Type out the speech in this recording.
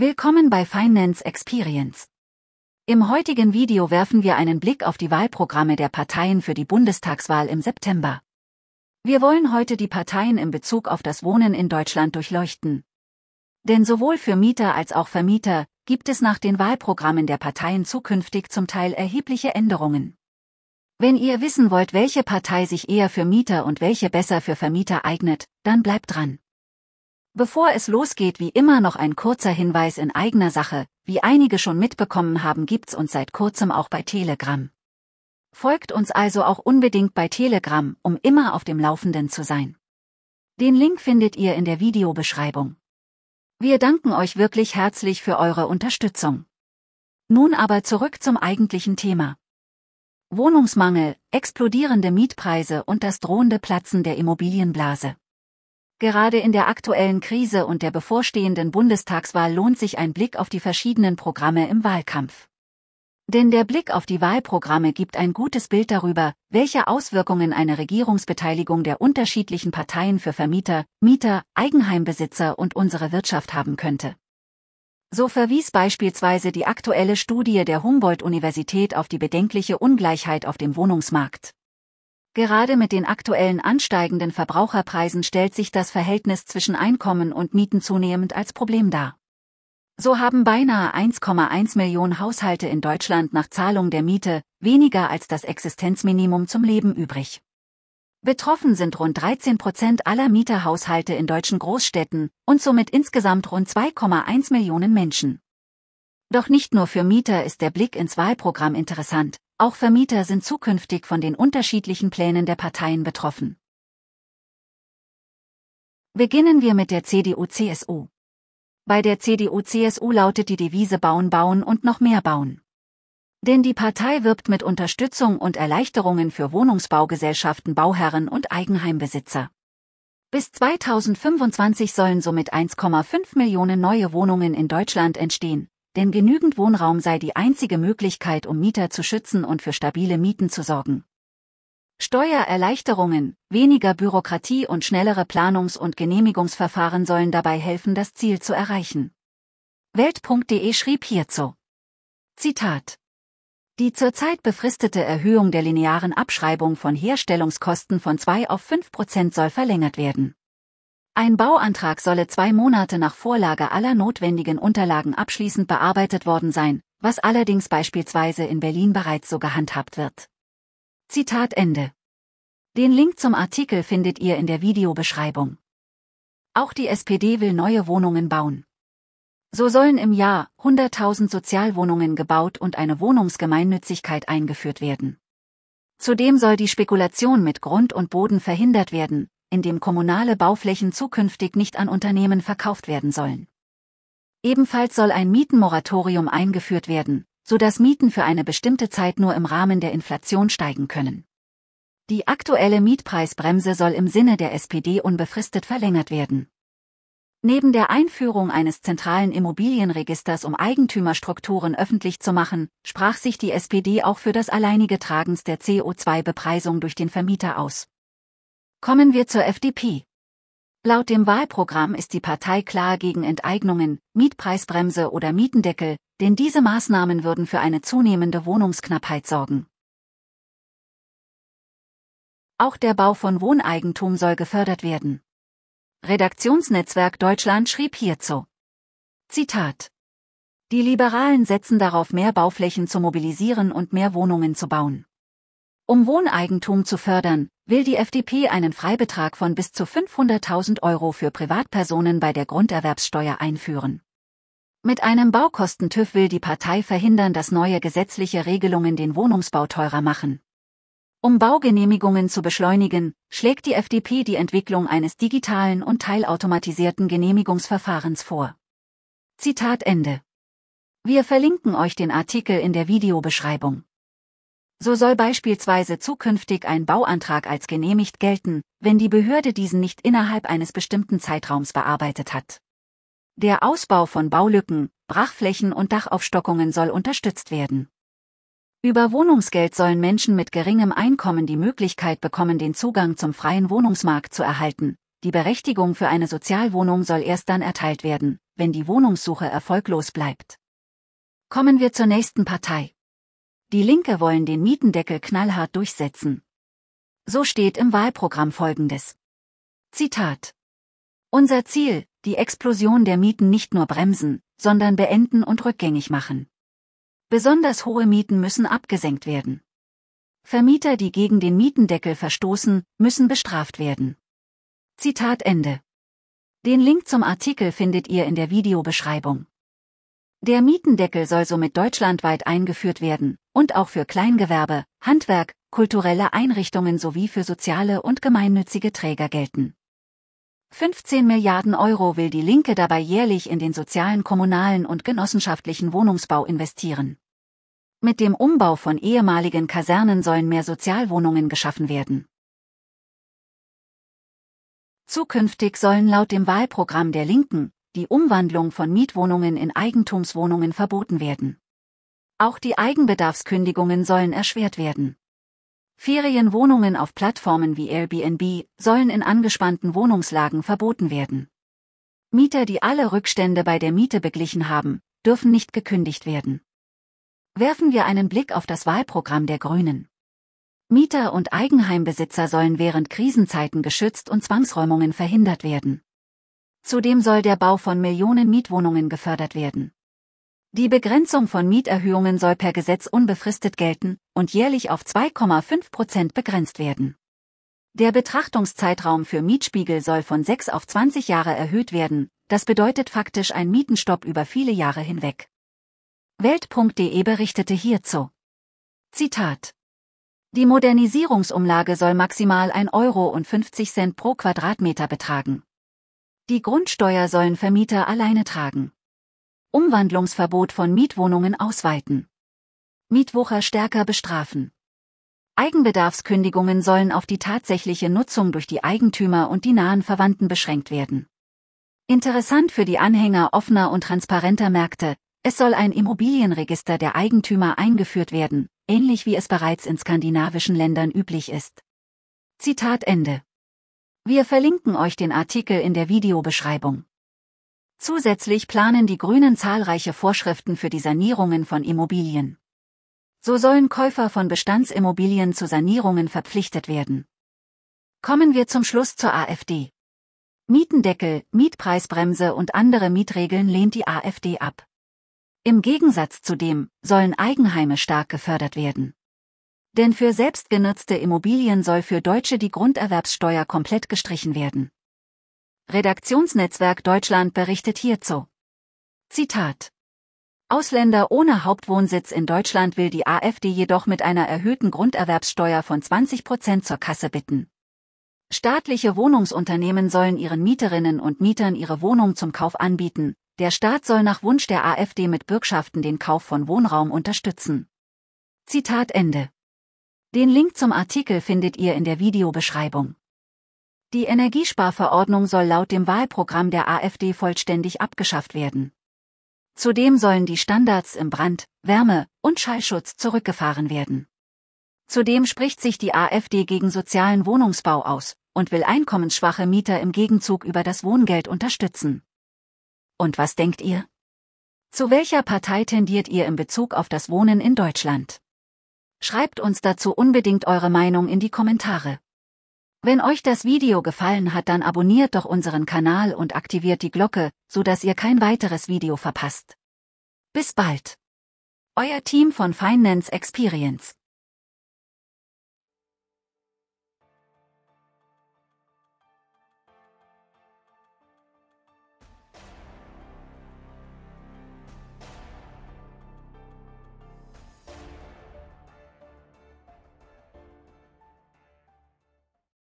Willkommen bei Finance Experience. Im heutigen Video werfen wir einen Blick auf die Wahlprogramme der Parteien für die Bundestagswahl im September. Wir wollen heute die Parteien in Bezug auf das Wohnen in Deutschland durchleuchten. Denn sowohl für Mieter als auch Vermieter gibt es nach den Wahlprogrammen der Parteien zukünftig zum Teil erhebliche Änderungen. Wenn ihr wissen wollt, welche Partei sich eher für Mieter und welche besser für Vermieter eignet, dann bleibt dran. Bevor es losgeht wie immer noch ein kurzer Hinweis in eigener Sache, wie einige schon mitbekommen haben gibt's uns seit kurzem auch bei Telegram. Folgt uns also auch unbedingt bei Telegram, um immer auf dem Laufenden zu sein. Den Link findet ihr in der Videobeschreibung. Wir danken euch wirklich herzlich für eure Unterstützung. Nun aber zurück zum eigentlichen Thema. Wohnungsmangel, explodierende Mietpreise und das drohende Platzen der Immobilienblase. Gerade in der aktuellen Krise und der bevorstehenden Bundestagswahl lohnt sich ein Blick auf die verschiedenen Programme im Wahlkampf. Denn der Blick auf die Wahlprogramme gibt ein gutes Bild darüber, welche Auswirkungen eine Regierungsbeteiligung der unterschiedlichen Parteien für Vermieter, Mieter, Eigenheimbesitzer und unsere Wirtschaft haben könnte. So verwies beispielsweise die aktuelle Studie der Humboldt-Universität auf die bedenkliche Ungleichheit auf dem Wohnungsmarkt. Gerade mit den aktuellen ansteigenden Verbraucherpreisen stellt sich das Verhältnis zwischen Einkommen und Mieten zunehmend als Problem dar. So haben beinahe 1,1 Millionen Haushalte in Deutschland nach Zahlung der Miete weniger als das Existenzminimum zum Leben übrig. Betroffen sind rund 13 Prozent aller Mieterhaushalte in deutschen Großstädten und somit insgesamt rund 2,1 Millionen Menschen. Doch nicht nur für Mieter ist der Blick ins Wahlprogramm interessant, auch Vermieter sind zukünftig von den unterschiedlichen Plänen der Parteien betroffen. Beginnen wir mit der CDU-CSU. Bei der CDU-CSU lautet die Devise Bauen, Bauen und noch mehr Bauen. Denn die Partei wirbt mit Unterstützung und Erleichterungen für Wohnungsbaugesellschaften, Bauherren und Eigenheimbesitzer. Bis 2025 sollen somit 1,5 Millionen neue Wohnungen in Deutschland entstehen, denn genügend Wohnraum sei die einzige Möglichkeit, um Mieter zu schützen und für stabile Mieten zu sorgen. Steuererleichterungen, weniger Bürokratie und schnellere Planungs- und Genehmigungsverfahren sollen dabei helfen, das Ziel zu erreichen. Welt.de schrieb hierzu. Zitat. Die zurzeit befristete Erhöhung der linearen Abschreibung von Herstellungskosten von 2 auf 5 Prozent soll verlängert werden. Ein Bauantrag solle zwei Monate nach Vorlage aller notwendigen Unterlagen abschließend bearbeitet worden sein, was allerdings beispielsweise in Berlin bereits so gehandhabt wird. Zitat Ende. Den Link zum Artikel findet ihr in der Videobeschreibung. Auch die SPD will neue Wohnungen bauen. So sollen im Jahr 100.000 Sozialwohnungen gebaut und eine Wohnungsgemeinnützigkeit eingeführt werden. Zudem soll die Spekulation mit Grund und Boden verhindert werden, in dem kommunale Bauflächen zukünftig nicht an Unternehmen verkauft werden sollen. Ebenfalls soll ein Mietenmoratorium eingeführt werden, so dass Mieten für eine bestimmte Zeit nur im Rahmen der Inflation steigen können. Die aktuelle Mietpreisbremse soll im Sinne der SPD unbefristet verlängert werden. Neben der Einführung eines zentralen Immobilienregisters, um Eigentümerstrukturen öffentlich zu machen, sprach sich die SPD auch für das alleinige Tragens der CO2-Bepreisung durch den Vermieter aus. Kommen wir zur FDP. Laut dem Wahlprogramm ist die Partei klar gegen Enteignungen, Mietpreisbremse oder Mietendeckel, denn diese Maßnahmen würden für eine zunehmende Wohnungsknappheit sorgen. Auch der Bau von Wohneigentum soll gefördert werden. Redaktionsnetzwerk Deutschland schrieb hierzu. Zitat. Die Liberalen setzen darauf, mehr Bauflächen zu mobilisieren und mehr Wohnungen zu bauen. Um Wohneigentum zu fördern, will die FDP einen Freibetrag von bis zu 500.000 Euro für Privatpersonen bei der Grunderwerbssteuer einführen. Mit einem Baukostentüv will die Partei verhindern, dass neue gesetzliche Regelungen den Wohnungsbau teurer machen. Um Baugenehmigungen zu beschleunigen, schlägt die FDP die Entwicklung eines digitalen und teilautomatisierten Genehmigungsverfahrens vor. Zitat Ende. Wir verlinken euch den Artikel in der Videobeschreibung. So soll beispielsweise zukünftig ein Bauantrag als genehmigt gelten, wenn die Behörde diesen nicht innerhalb eines bestimmten Zeitraums bearbeitet hat. Der Ausbau von Baulücken, Brachflächen und Dachaufstockungen soll unterstützt werden. Über Wohnungsgeld sollen Menschen mit geringem Einkommen die Möglichkeit bekommen, den Zugang zum freien Wohnungsmarkt zu erhalten. Die Berechtigung für eine Sozialwohnung soll erst dann erteilt werden, wenn die Wohnungssuche erfolglos bleibt. Kommen wir zur nächsten Partei. Die Linke wollen den Mietendeckel knallhart durchsetzen. So steht im Wahlprogramm Folgendes. Zitat. Unser Ziel, die Explosion der Mieten nicht nur bremsen, sondern beenden und rückgängig machen. Besonders hohe Mieten müssen abgesenkt werden. Vermieter, die gegen den Mietendeckel verstoßen, müssen bestraft werden. Zitat Ende. Den Link zum Artikel findet ihr in der Videobeschreibung. Der Mietendeckel soll somit deutschlandweit eingeführt werden und auch für Kleingewerbe, Handwerk, kulturelle Einrichtungen sowie für soziale und gemeinnützige Träger gelten. 15 Milliarden Euro will die Linke dabei jährlich in den sozialen, kommunalen und genossenschaftlichen Wohnungsbau investieren. Mit dem Umbau von ehemaligen Kasernen sollen mehr Sozialwohnungen geschaffen werden. Zukünftig sollen laut dem Wahlprogramm der Linken die Umwandlung von Mietwohnungen in Eigentumswohnungen verboten werden. Auch die Eigenbedarfskündigungen sollen erschwert werden. Ferienwohnungen auf Plattformen wie Airbnb sollen in angespannten Wohnungslagen verboten werden. Mieter, die alle Rückstände bei der Miete beglichen haben, dürfen nicht gekündigt werden. Werfen wir einen Blick auf das Wahlprogramm der Grünen. Mieter und Eigenheimbesitzer sollen während Krisenzeiten geschützt und Zwangsräumungen verhindert werden. Zudem soll der Bau von Millionen Mietwohnungen gefördert werden. Die Begrenzung von Mieterhöhungen soll per Gesetz unbefristet gelten und jährlich auf 2,5 Prozent begrenzt werden. Der Betrachtungszeitraum für Mietspiegel soll von 6 auf 20 Jahre erhöht werden, das bedeutet faktisch ein Mietenstopp über viele Jahre hinweg. Welt.de berichtete hierzu. Zitat. Die Modernisierungsumlage soll maximal 1,50 Euro pro Quadratmeter betragen. Die Grundsteuer sollen Vermieter alleine tragen. Umwandlungsverbot von Mietwohnungen ausweiten. Mietwucher stärker bestrafen. Eigenbedarfskündigungen sollen auf die tatsächliche Nutzung durch die Eigentümer und die nahen Verwandten beschränkt werden. Interessant für die Anhänger offener und transparenter Märkte, es soll ein Immobilienregister der Eigentümer eingeführt werden, ähnlich wie es bereits in skandinavischen Ländern üblich ist. Zitat Ende. Wir verlinken euch den Artikel in der Videobeschreibung. Zusätzlich planen die Grünen zahlreiche Vorschriften für die Sanierungen von Immobilien. So sollen Käufer von Bestandsimmobilien zu Sanierungen verpflichtet werden. Kommen wir zum Schluss zur AfD. Mietendeckel, Mietpreisbremse und andere Mietregeln lehnt die AfD ab. Im Gegensatz zu dem sollen Eigenheime stark gefördert werden. Denn für selbstgenutzte Immobilien soll für Deutsche die Grunderwerbssteuer komplett gestrichen werden. Redaktionsnetzwerk Deutschland berichtet hierzu. Zitat. Ausländer ohne Hauptwohnsitz in Deutschland will die AfD jedoch mit einer erhöhten Grunderwerbssteuer von 20 Prozent zur Kasse bitten. Staatliche Wohnungsunternehmen sollen ihren Mieterinnen und Mietern ihre Wohnung zum Kauf anbieten, der Staat soll nach Wunsch der AfD mit Bürgschaften den Kauf von Wohnraum unterstützen. Zitat Ende. Den Link zum Artikel findet ihr in der Videobeschreibung. Die Energiesparverordnung soll laut dem Wahlprogramm der AfD vollständig abgeschafft werden. Zudem sollen die Standards im Brand, Wärme und Schallschutz zurückgefahren werden. Zudem spricht sich die AfD gegen sozialen Wohnungsbau aus und will einkommensschwache Mieter im Gegenzug über das Wohngeld unterstützen. Und was denkt ihr? Zu welcher Partei tendiert ihr in Bezug auf das Wohnen in Deutschland? Schreibt uns dazu unbedingt eure Meinung in die Kommentare. Wenn euch das Video gefallen hat, dann abonniert doch unseren Kanal und aktiviert die Glocke, so dass ihr kein weiteres Video verpasst. Bis bald. Euer Team von Finance Experience.